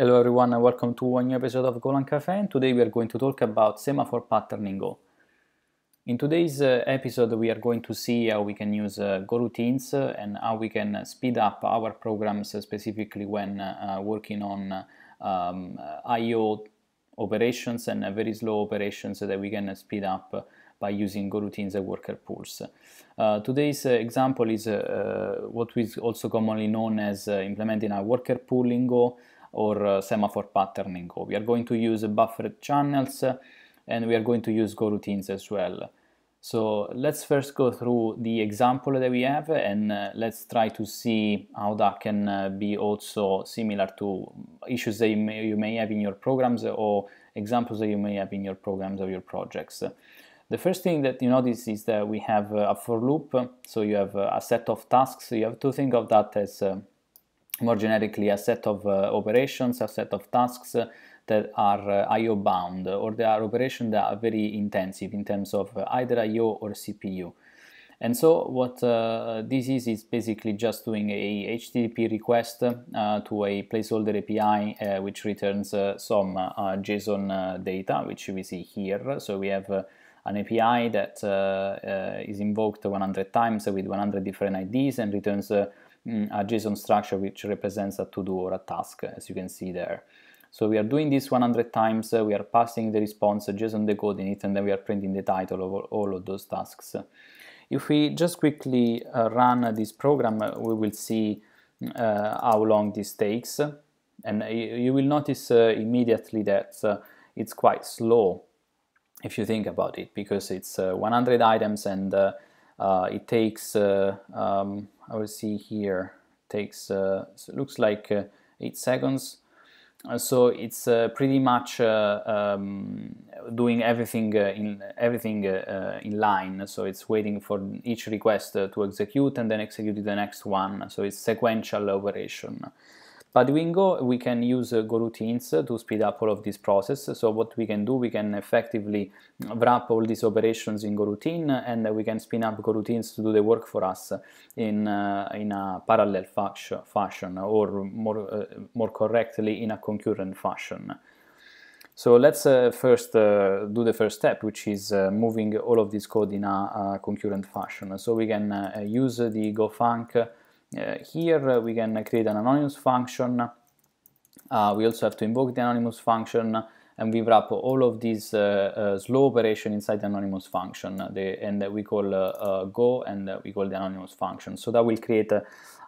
Hello everyone and welcome to a new episode of Golan Cafe and today we are going to talk about semaphore pattern in Go. In today's uh, episode we are going to see how we can use uh, Go routines uh, and how we can speed up our programs uh, specifically when uh, uh, working on um, I.O. operations and very slow operations that we can speed up by using goroutines and worker pools. Uh, today's uh, example is uh, what is also commonly known as implementing a worker pool in Go or uh, semaphore patterning, or Go. We are going to use buffered channels and we are going to use Go routines as well. So let's first go through the example that we have and uh, let's try to see how that can uh, be also similar to issues that you may, you may, have in your programs or examples that you may have in your programs or your projects. The first thing that you notice is that we have a for loop, so you have a set of tasks. You have to think of that as uh, more generically a set of uh, operations, a set of tasks that are uh, I.O. bound or there are operations that are very intensive in terms of uh, either I.O. or CPU. And so what uh, this is is basically just doing a HTTP request uh, to a placeholder API uh, which returns some JSON data which we see here. So we have an API that is invoked 100 times with 100 different IDs and returns Mm, a JSON structure which represents a to-do or a task, as you can see there. So we are doing this 100 times, we are passing the response, JSON in it, and then we are printing the title of all of those tasks. If we just quickly uh, run this program, uh, we will see uh, how long this takes. And you will notice uh, immediately that uh, it's quite slow if you think about it, because it's uh, 100 items and it takes um, I will see here takes uh, so looks like uh, eight seconds uh, so it's uh, pretty much uh, um, doing everything in everything in line so it's waiting for each request to execute and then execute the next one so it's sequential operation by we can use uh, goroutines to speed up all of this process. So what we can do, we can effectively wrap all these operations in goroutine and we can spin up goroutines to do the work for us in, uh, in a parallel fashion or more, uh, more correctly in a concurrent fashion. So let's uh, first uh, do the first step, which is uh, moving all of this code in a, a concurrent fashion. So we can uh, use the GoFunk uh, here uh, we can create an anonymous function. Uh, we also have to invoke the anonymous function and we wrap all of these slow operation inside the anonymous function the, and we call go and we call the anonymous function. So that will create a,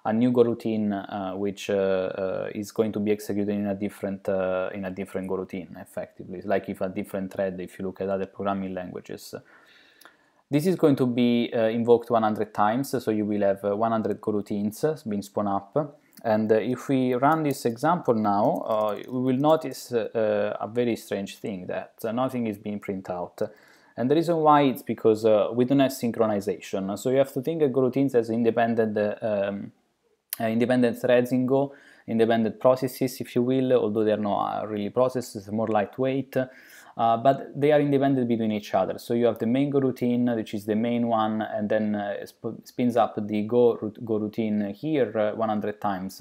a new go uh, which uh, uh, is going to be executed in a different in a different go routine. effectively it's like if a different thread if you look at other programming languages this is going to be uh, invoked 100 times, so you will have uh, 100 coroutines uh, being spun up. And uh, if we run this example now, we will notice a very strange thing, that nothing is being printed out. And the reason why is because we don't have synchronization. So you have to think of coroutines as independent um, independent threads in Go, independent processes, if you will, although they are not really processes, more lightweight uh, but they are independent between each other. So you have the main Go routine, which is the main one, and then uh, sp spins up the Go, Go routine here uh, 100 times.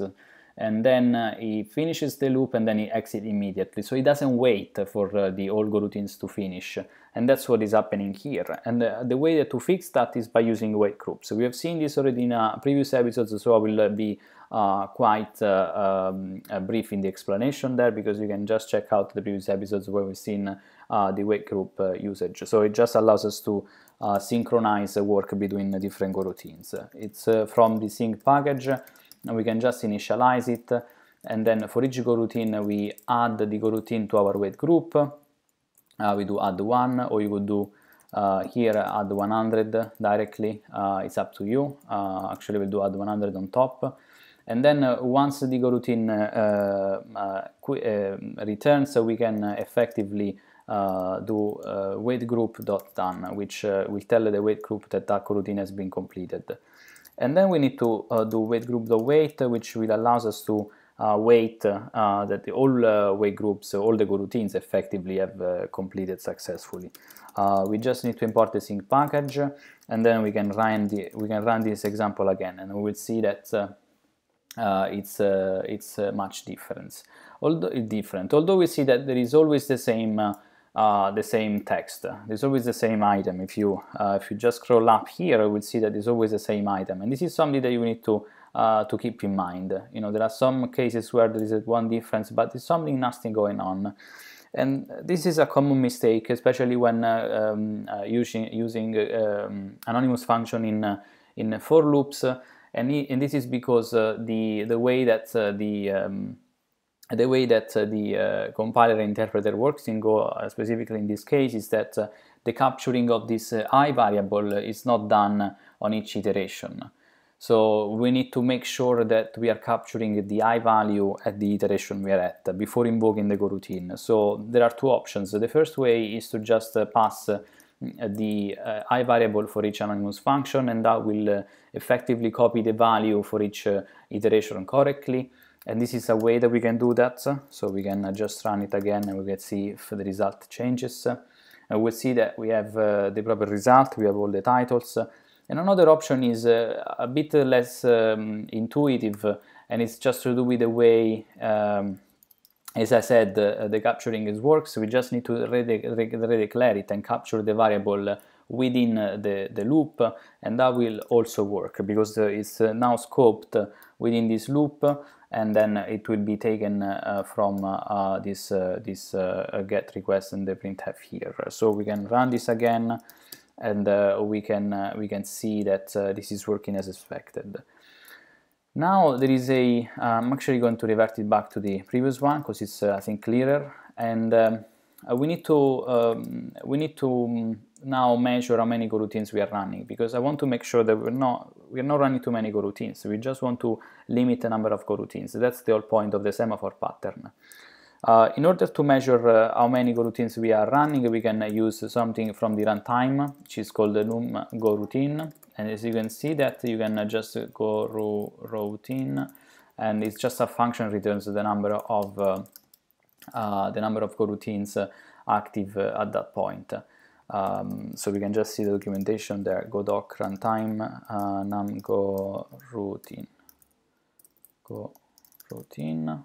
And then uh, he finishes the loop and then he exits immediately. So he doesn't wait for uh, the all Go routines to finish and that's what is happening here. And uh, the way that to fix that is by using weight groups. So we have seen this already in uh, previous episodes, so I will uh, be uh, quite uh, um, uh, brief in the explanation there because you can just check out the previous episodes where we've seen the weight group usage. So it just allows us to synchronize work between different goroutines. It's from the sync package, we can just initialize it, and then for each goroutine, we add the goroutine to our weight group uh, we do add one or you could do uh, here add 100 directly uh, it's up to you actually we'll do add 100 on top and then uh, once the goroutine uh, uh, returns, so we can effectively do weight group dot done, which will tell the weight group that that coroutine has been completed. And then we need to do weight group dot weight, which will allows us to uh, weight uh, that the, all uh, weight groups, all the routines effectively have completed successfully. we just need to import the sync package and then we can run the we can run this example again and we will see that uh, it's uh, it's uh, much different. Although different, although we see that there is always the same the same text. There's always the same item. If you if you just scroll up here, you will see that it's always the same item, and this is something that you need to uh, to keep in mind. You know, there are some cases where there is one difference, but there's something nasty going on. And this is a common mistake, especially when uh, um, uh, using, using um, anonymous function in, uh, in for loops. And, he, and this is because uh, the, the way that uh, the um, the way that the compiler interpreter works in Go, specifically in this case, is that the capturing of this i variable is not done on each iteration. So we need to make sure that we are capturing the I value at the iteration we are at before invoking the coroutine. So there are two options. The first way is to just uh, pass uh, the uh, i variable for each anonymous function and that will uh, effectively copy the value for each uh, iteration correctly and this is a way that we can do that so we can uh, just run it again and we can see if the result changes and we'll see that we have the proper result we have all the titles and another option is uh, a bit less um, intuitive, and it's just to do with the way, um, as I said, the, the capturing works. We just need to redeclare it and capture the variable within uh, the, the loop, and that will also work because uh, it's now scoped within this loop and then it will be taken uh, from uh, this uh, this get request in the printf here. So we can run this again and uh, we can uh, we can see that uh, this is working as expected. Now there is a, I'm actually going to revert it back to the previous one because it's I think clearer and um, we need to um, we need to mm, now measure how many coroutines we are running because I want to make sure that we're not we're not running too many coroutines. We just want to limit the number of coroutines. That's the whole point of the semaphore pattern. Uh, in order to measure uh, how many goroutines we are running, we can use something from the runtime, which is called the num goroutine. And as you can see that you can just go routine, and it's just a function returns the number of uh, uh, the number of coroutines active uh, at that point. Um, so we can just see the documentation there: godoc runtime uh, num go routine go routine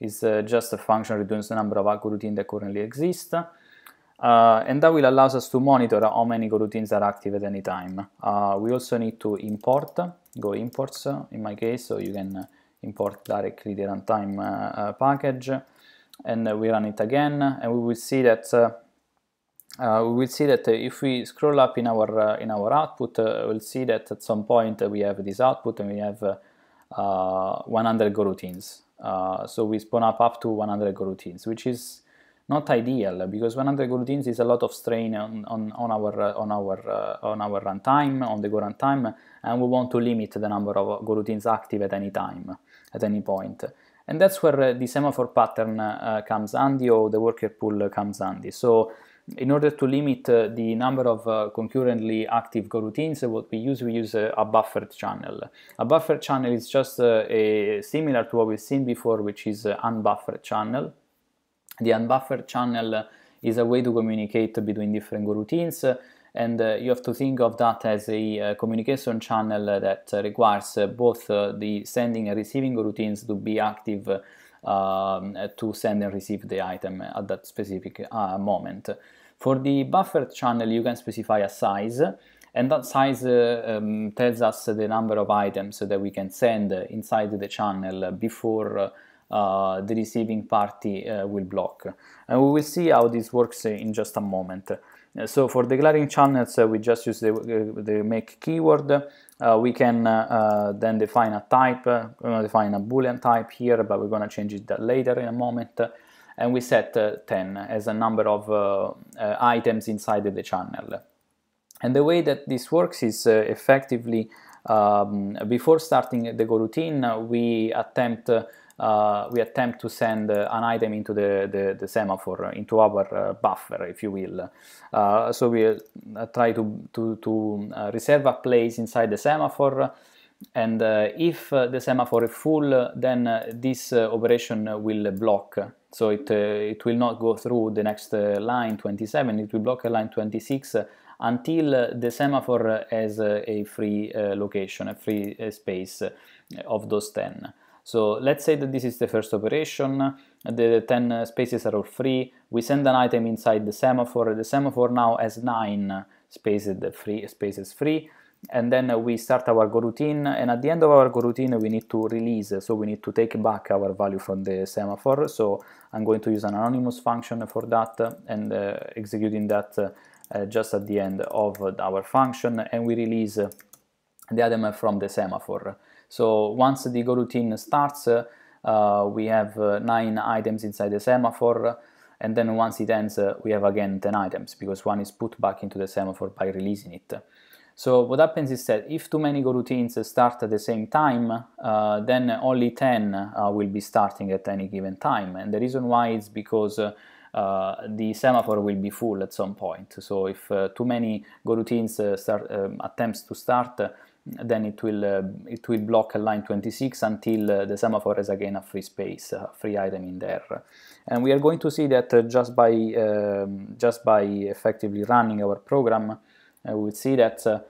is uh, just a function reduces the number of coroutines that currently exist. Uh, and that will allow us to monitor how many coroutines are active at any time. Uh, we also need to import, go imports in my case, so you can import directly the runtime package. And we run it again, and we will see that uh, we will see that uh, if we scroll up in our uh, in our output, we'll see that at some point we have this output and we have 100 goroutines. Uh, so we spun up up to 100 goroutines, which is not ideal uh, because 100 goroutines is a lot of strain on, on, on our uh, on our uh, on our runtime on the go runtime, and we want to limit the number of goroutines active at any time, at any point. And that's where uh, the semaphore pattern comes handy or the worker pool comes handy. So in order to limit uh, the number of uh, concurrently active coroutines, uh, what we use, we use uh, a buffered channel. A buffered channel is just uh, a, similar to what we've seen before, which is unbuffered channel. The unbuffered channel is a way to communicate between different coroutines, and you have to think of that as a communication channel that requires both the sending and receiving routines to be active um, to send and receive the item at that specific uh, moment. For the buffer channel, you can specify a size, and that size uh, um, tells us the number of items that we can send inside the channel before uh, the receiving party uh, will block. And we will see how this works in just a moment. So for declaring channels, uh, we just use the, uh, the make keyword. Uh, we can then define a type, define a boolean type here, but we're going to change it later in a moment and we set uh, 10 as a number of uh, uh, items inside the channel. And the way that this works is effectively um, before starting the goroutine, we attempt uh, we attempt to send uh, an item into the, the, the semaphore, into our uh, buffer, if you will. so we try to, to, to reserve a place inside the semaphore, and if the semaphore is full, then this operation will block so it, uh, it will not go through the next uh, line 27, it will block line 26 uh, until the semaphore has a free location, a free space of those 10. So let's say that this is the first operation, the 10 spaces are all free, we send an item inside the semaphore, the semaphore now has 9 spaces free, spaces free and then we start our goroutine and at the end of our goroutine we need to release so we need to take back our value from the semaphore so I'm going to use an anonymous function for that and uh, executing that uh, just at the end of our function and we release the item from the semaphore so once the goroutine starts uh, we have uh, nine items inside the semaphore and then once it ends uh, we have again 10 items because one is put back into the semaphore by releasing it so what happens is that if too many goroutines start at the same time, uh, then only 10 uh, will be starting at any given time. And the reason why is because uh, the semaphore will be full at some point. So if uh, too many goroutines uh, start, um, attempts to start, then it will uh, it will block line 26 until uh, the semaphore is again a free space, a free item in there. And we are going to see that uh, just by um, just by effectively running our program, we would see that uh,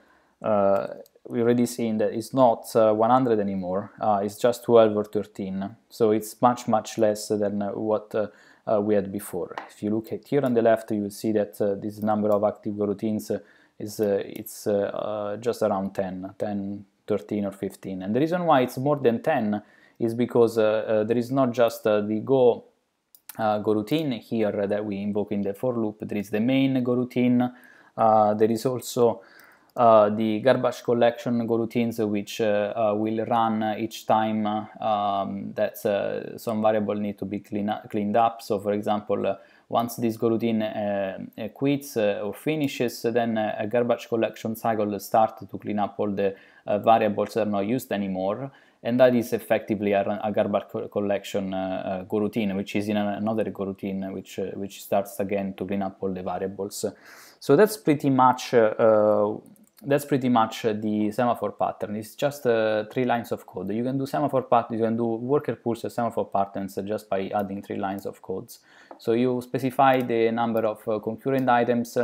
uh, we already seen that it's not uh, 100 anymore, it's just 12 or 13. So it's much, much less than what we had before. If you look at here on the left, you will see that this number of active routines is it's just around 10, 10, 13 or 15. And the reason why it's more than 10 is because there is not just the Go uh, go routine here that we invoke in the for loop. There is the main go routine, uh, there is also uh, the garbage collection goroutines, which uh, uh, will run each time uh, um, that uh, some variable need to be clean up, cleaned up. So for example, once this goroutine quits or finishes, then a garbage collection cycle starts to clean up all the variables that are not used anymore and that is effectively a, a Garbage co collection uh, coroutine, uh, which is in another coroutine, uh, which uh, which starts again to clean up all the variables. So that's pretty much that's pretty much the semaphore pattern. It's just uh, three lines of code. You can do semaphore patterns, you can do worker pools and semaphore patterns just by adding three lines of codes. So you specify the number of uh, concurrent items,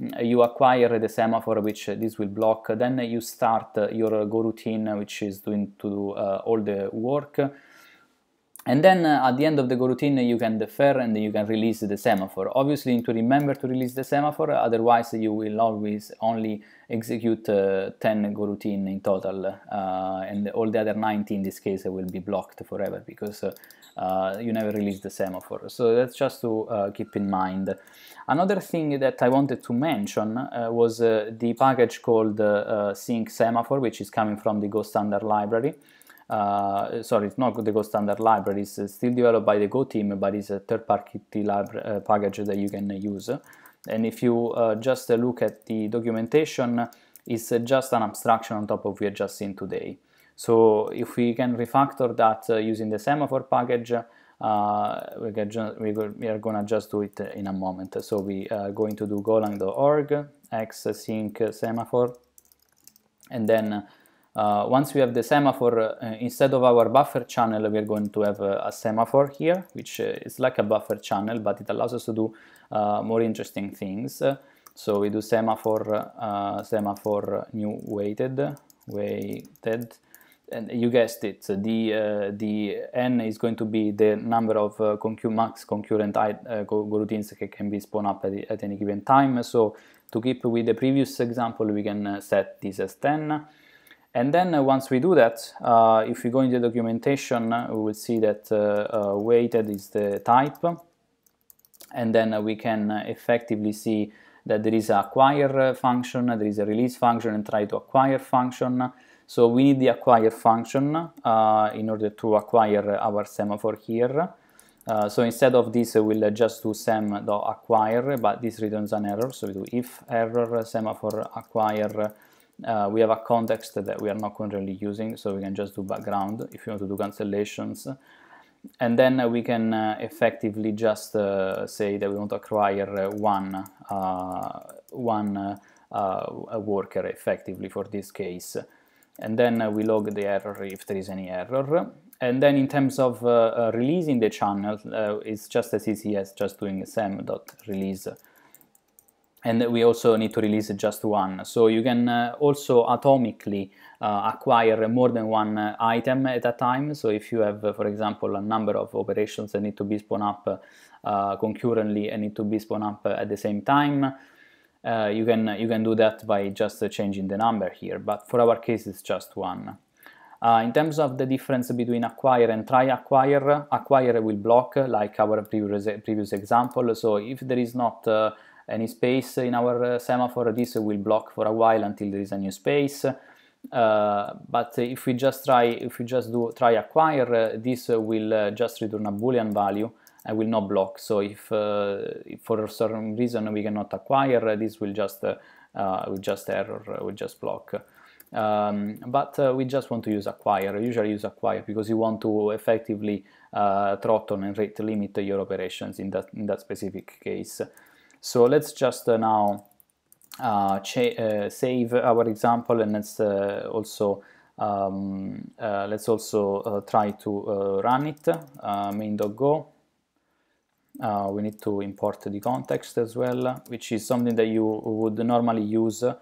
Mm, you acquire the semaphore which uh, this will block then you start uh, your uh, go routine which is doing to do all the work and then uh, at the end of the go routine, you can defer and you can release the semaphore. Obviously you to remember to release the semaphore, otherwise you will always only execute uh, 10 routine in total uh, and all the other 90 in this case will be blocked forever because uh, you never release the semaphore. So that's just to uh, keep in mind. Another thing that I wanted to mention uh, was uh, the package called uh, sync semaphore, which is coming from the Go standard library. Uh, sorry, it's not the Go standard library, it's still developed by the Go team, but it's a third party package that you can use. And if you just look at the documentation, it's just an abstraction on top of we are just seen today. So if we can refactor that uh, using the semaphore package, uh, we, we, we, are gonna just do it in a moment. So we are uh, going to do golang.org, x sync semaphore, and then uh, once we have the semaphore, uh, instead of our buffer channel, we are going to have a, a semaphore here, which uh, is like a buffer channel, but it allows us to do more interesting things. So we do semaphore, semaphore new weighted, weighted, and you guessed it, the uh, the n is going to be the number of uh, concu max concurrent uh, goroutines that can be spawned up at, at, any given time. So to keep with the previous example, we can uh, set this as 10. And then uh, once we do that, uh, if we go into the documentation, we will see that weighted is the type. And then we can effectively see that there is a acquire function, there is a release function and try to acquire function. So we need the acquire function uh, in order to acquire our semaphore here. Uh, so instead of this, we'll just do sem.acquire, but this returns an error. So we do if error semaphore acquire. Uh, we have a context that we are not currently using, so we can just do background if you want to do cancellations. And then we can uh, effectively just uh, say that we want to acquire one, uh, one worker effectively for this case and then uh, we log the error if there is any error. And then in terms of uh, uh, releasing the channel, it's just as easy as just doing sam.release. and we also need to release just one so you can uh, also atomically uh, acquire more than one uh, item at a time so if you have for example a number of operations that need to be spun up concurrently and need to be spun up at the same time uh, you can you can do that by just uh, changing the number here but for our case it's just one uh, in terms of the difference between acquire and try acquire acquire will block uh, like our previous previous example so if there is not uh, any space in our uh, semaphore this will block for a while until there is a new space but if we just try if we just do try acquire this will just return a boolean value I will not block. So if, uh, if for some reason we cannot acquire, uh, this will just uh, will just error, will just block. Um, but uh, we just want to use acquire. usually use acquire because you want to effectively uh, throttle and rate limit your operations in that, in that specific case. So let's just uh, now save our example and let's also um, let's also try to run it main.go uh, we need to import the context as well, which is something that you would normally use uh,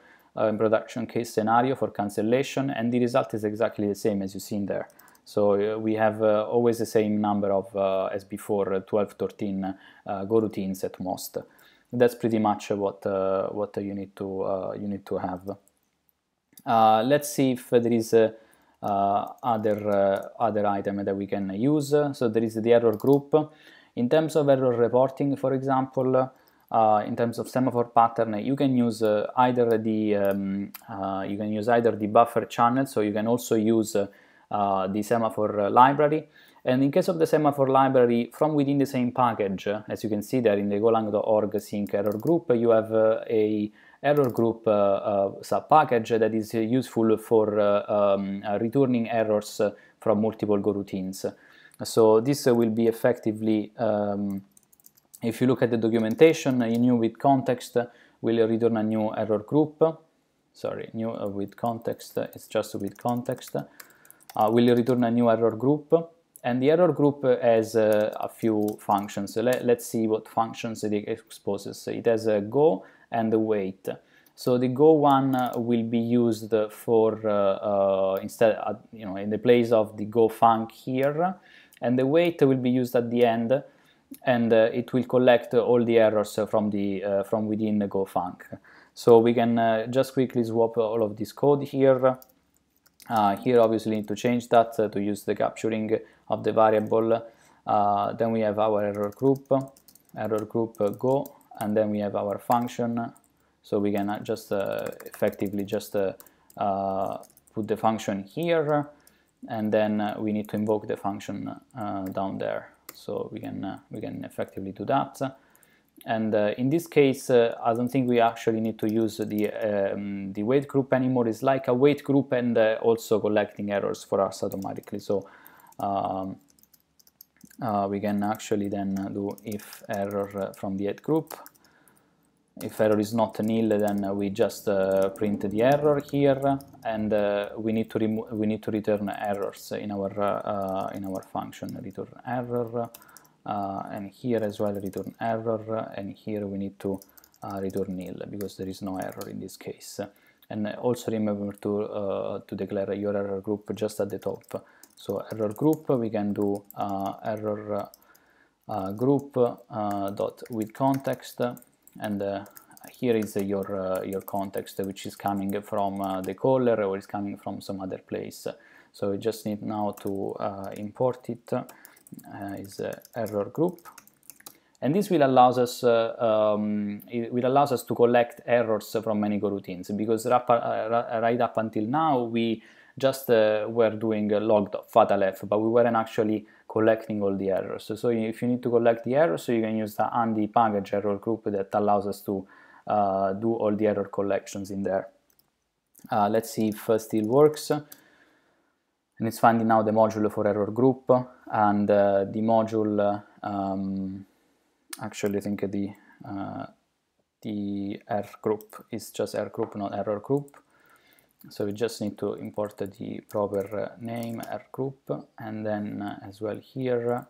in production case scenario for cancellation, and the result is exactly the same as you see seen there. So uh, we have uh, always the same number of, uh, as before, uh, 12, 13 go routines at most. That's pretty much what, what you, need to, you need to have. let's see if there is other, other item that we can use. So there is the error group. In terms of error reporting, for example, uh, in terms of semaphore pattern, you can use uh, either the um, uh, you can use either the buffer channel, so you can also use uh, the semaphore uh, library. And in case of the semaphore library, from within the same package, as you can see there in the golang.org sync error group, you have uh, a error group sub-package that is useful for um, returning errors from multiple goroutines. routines. So this uh, will be effectively, um, if you look at the documentation, a new with context uh, will return a new error group. Sorry, new uh, with context, it's just with context. Uh, will return a new error group. And the error group has uh, a few functions. So let, us see what functions it exposes. It has a go and a wait. So the Go one will be used for uh, uh, instead, uh, you know, in the place of the Go func here, and the weight will be used at the end and uh, it will collect all the errors from, the, uh, from within the GoFunk. So we can uh, just quickly swap all of this code here. here obviously need to change that to use the capturing of the variable. then we have our error group, error group go, and then we have our function. So we can just effectively just put the function here and then uh, we need to invoke the function uh, down there. So we can, uh, we can effectively do that. And in this case, I don't think we actually need to use the, um, the weight group anymore. It's like a weight group and also collecting errors for us automatically. So um, uh, we can actually then do if error from the head group if error is not nil, then we just uh, print the error here, and uh, we need to we need to return errors in our uh, in our function. Return error, and here as well return error, and here we need to return nil because there is no error in this case. And also remember to to declare your error group just at the top. So error group, we can do error uh, group uh, dot with context and uh, here is uh, your uh, your context which is coming from the caller or is coming from some other place so we just need now to import it is error group and this will allows us uh, um, it will allows us to collect errors from many coroutines because right up until now we just uh, were doing a uh, logged but we weren't actually collecting all the errors. So if you need to collect the errors, so you can use the Andy package error group that allows us to uh, do all the error collections in there. Uh, let's see if uh, still works. And it's finding now the module for error group and uh, the module, um, actually I think the, the error group is just error group, not error group so we just need to import the proper uh, name r group and then uh, as well here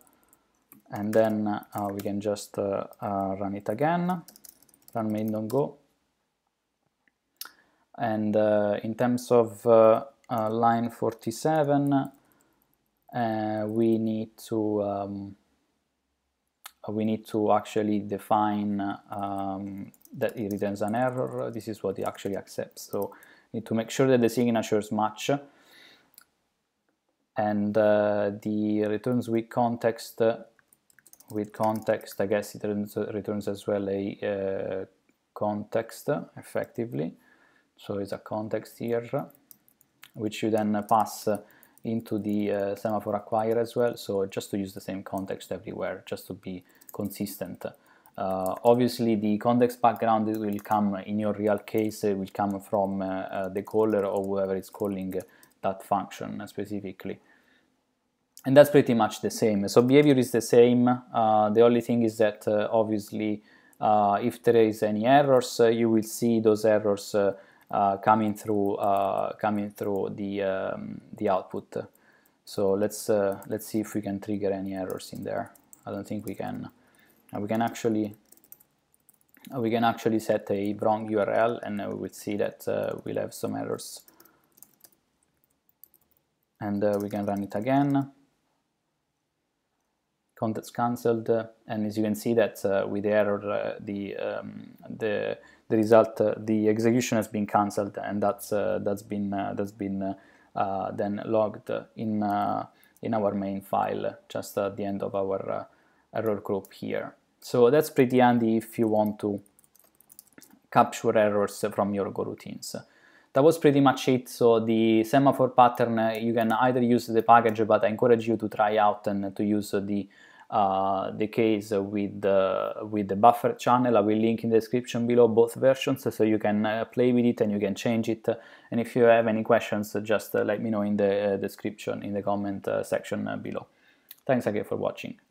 and then uh, we can just uh, uh, run it again run main don't go and uh, in terms of line 47 we need to um, we need to actually define um, that it returns an error this is what it actually accepts so need to make sure that the signatures match and uh, the returns with context uh, with context I guess it returns, returns as well a uh, context effectively so it's a context here which you then pass into the uh, semaphore acquire as well so just to use the same context everywhere just to be consistent uh, obviously, the context background will come in your real case uh, will come from uh, uh, the caller or whoever is calling that function specifically. And that's pretty much the same. So behavior is the same. the only thing is that obviously, if there is any errors, you will see those errors coming through coming through the um, the output. So let's uh, let's see if we can trigger any errors in there. I don't think we can we can actually we can actually set a wrong URL and we will see that uh, we'll have some errors and uh, we can run it again contest cancelled and as you can see that uh, with the error uh, the, um, the the result uh, the execution has been cancelled and that's that's been that's been then logged in in our main file just at the end of our error group here so that's pretty handy if you want to capture errors from your goroutines. That was pretty much it, so the semaphore pattern, uh, you can either use the package, but I encourage you to try out and to use the uh, the case with the, with the buffer channel. I will link in the description below both versions so you can uh, play with it and you can change it. And if you have any questions, uh, just let me know in the description, in the comment section below. Thanks again for watching.